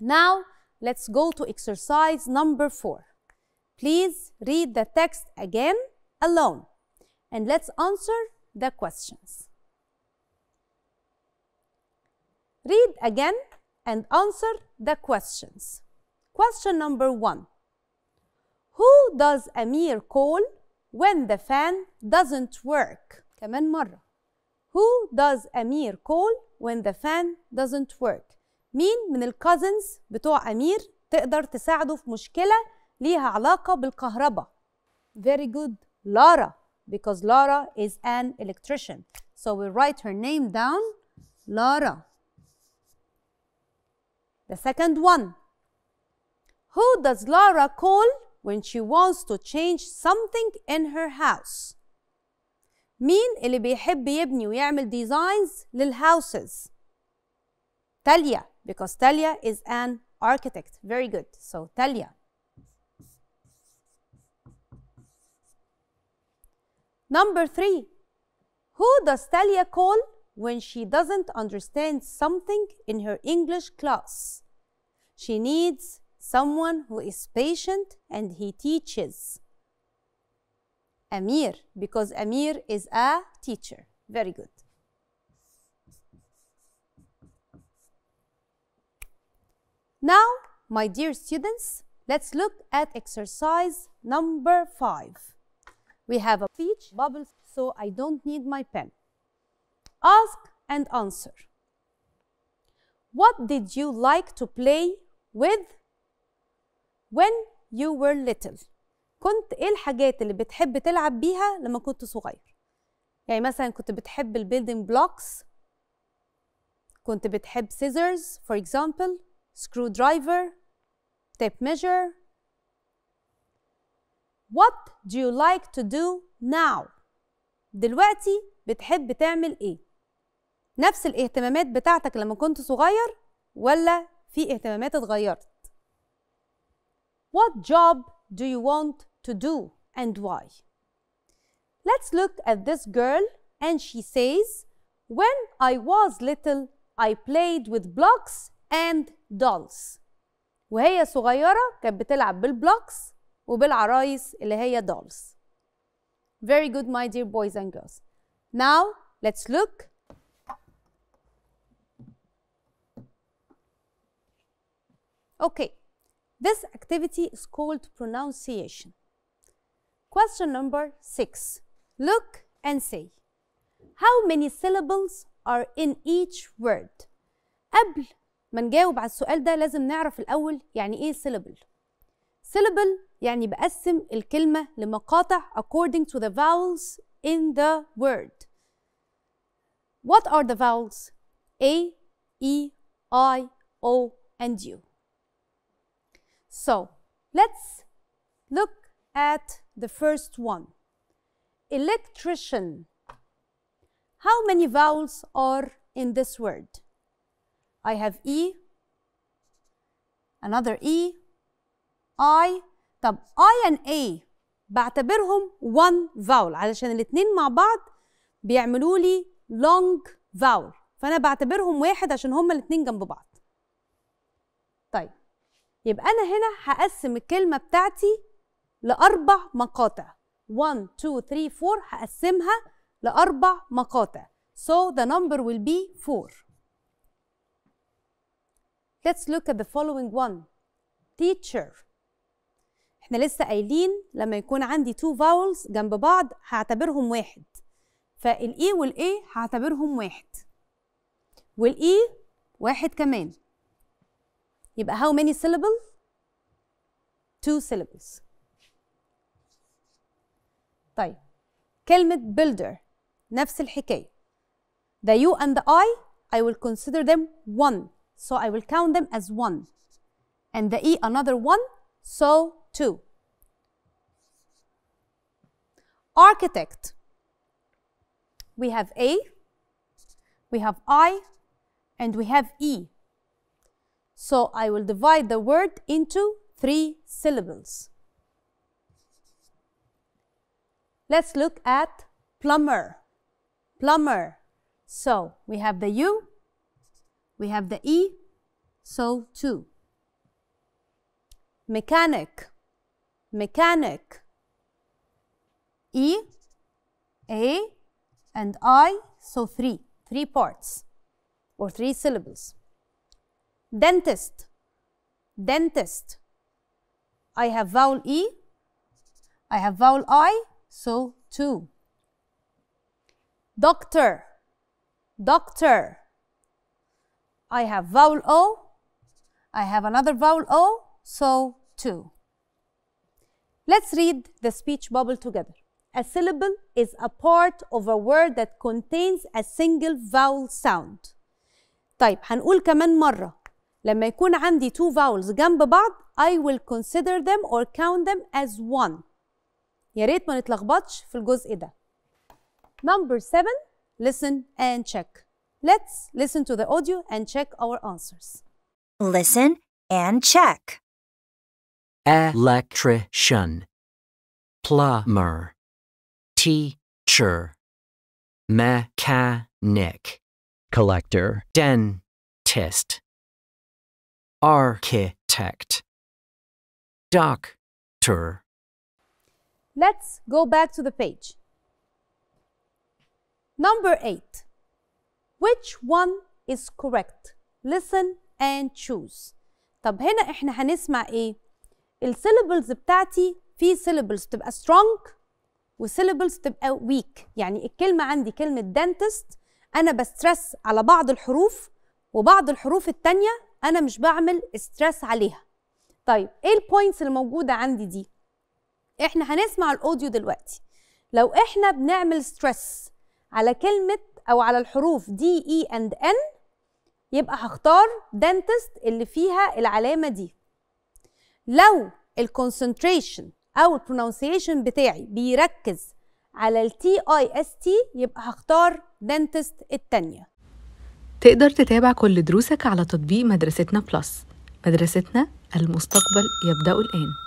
Now, let's go to exercise number four. Please read the text again alone and let's answer the questions. Read again and answer the questions. Question number one. Who does Amir call when the fan doesn't work? كمان مرة. Who does Amir call when the fan doesn't work? مين من الكازنز بتوع امير تقدر تساعده في مشكله ليها علاقه بالكهرباء very good lara because lara is an electrician so we write her name down lara the second one who does Lara call when she wants to change something in her house مين اللي بيحب يبني ويعمل ديزاينز للهاوسز تاليا because Talia is an architect. Very good. So Talia. Number three, who does Talia call when she doesn't understand something in her English class? She needs someone who is patient and he teaches. Amir, because Amir is a teacher. Very good. Now, my dear students, let's look at exercise number five. We have a speech bubble, so I don't need my pen. Ask and answer. What did you like to play with when you were little? كنت ايه الحاجات اللي بتحب تلعب بيها لما كنت صغير؟ يعني مثلا كنت بتحب البيلدينج بلوكس كنت بتحب scissors for example screwdriver, tape measure. What do you like to do now? دلوقتي بتحب تعمل ايه؟ نفس الاهتمامات بتاعتك لما كنت صغير ولا في اهتمامات اتغيرت؟ What job do you want to do and why? Let's look at this girl and she says, When I was little, I played with blocks and dolls وهي صغيرة كانت بتلعب بالبلوكس وبالعرايس اللي هي dolls Very good my dear boys and girls Now let's look Okay, this activity is called pronunciation. Question number six. Look and say. How many syllables are in each word? قبل ما نجاوب على السؤال ده لازم نعرف الأول يعني إيه syllable syllable يعني بقسم الكلمة لمقاطع according to the vowels in the word What are the vowels? A, E, I, O and U So let's look at the first one electrician. How many vowels are in this word? I have E another E I طب I and A بعتبرهم one vowel علشان الاتنين مع بعض بيعملوا لي long vowel فأنا بعتبرهم واحد عشان هما الاتنين جنب بعض طيب يبقى أنا هنا هقسم الكلمة بتاعتي لأربع مقاطع 1 2 3 4 هقسمها لأربع مقاطع so the number will be 4 Let's look at the following one. Teacher. احنا لسه قايلين لما يكون عندي two vowels جنب بعض هعتبرهم واحد. فالاي والاي هعتبرهم واحد. والاي واحد كمان. يبقى how many syllables? two syllables. طيب كلمة builder نفس الحكاية. The you and the I I will consider them one So I will count them as one. And the E another one, so two. Architect. We have A, we have I, and we have E. So I will divide the word into three syllables. Let's look at plumber, plumber. So we have the U, we have the E, so 2. Mechanic, mechanic. E, A, and I, so 3. 3 parts or 3 syllables. Dentist, dentist. I have vowel E, I have vowel I, so 2. Doctor, doctor. I have vowel O, I have another vowel O, so two. Let's read the speech bubble together. A syllable is a part of a word that contains a single vowel sound. طيب هنقول كمان مرة لما يكون عندي two vowels جنب بعض I will consider them or count them as one. يا ما نتلخبطش في الجزء ده. Number 7 listen and check. Let's listen to the audio and check our answers. Listen and check. Electrician, plumber, teacher, mechanic, collector, dentist, architect, doctor. Let's go back to the page. Number eight. which one is correct listen and choose طب هنا احنا هنسمع ايه السيلبلز بتاعتي في سيلبلز تبقى strong وسيلبلز تبقى weak يعني الكلمة عندي كلمة dentist أنا بسترس على بعض الحروف وبعض الحروف التانية أنا مش بعمل استرس عليها طيب ايه البوينتس اللي موجودة عندي دي احنا هنسمع الاوديو دلوقتي لو احنا بنعمل ستريس على كلمة او على الحروف دي اي اند ان يبقى هختار دنتست اللي فيها العلامه دي لو الكونسنتريشن او البرونسيشن بتاعي بيركز على التي اي اس تي يبقى هختار دنتست التانيه تقدر تتابع كل دروسك على تطبيق مدرستنا بلس مدرستنا المستقبل يبدا الان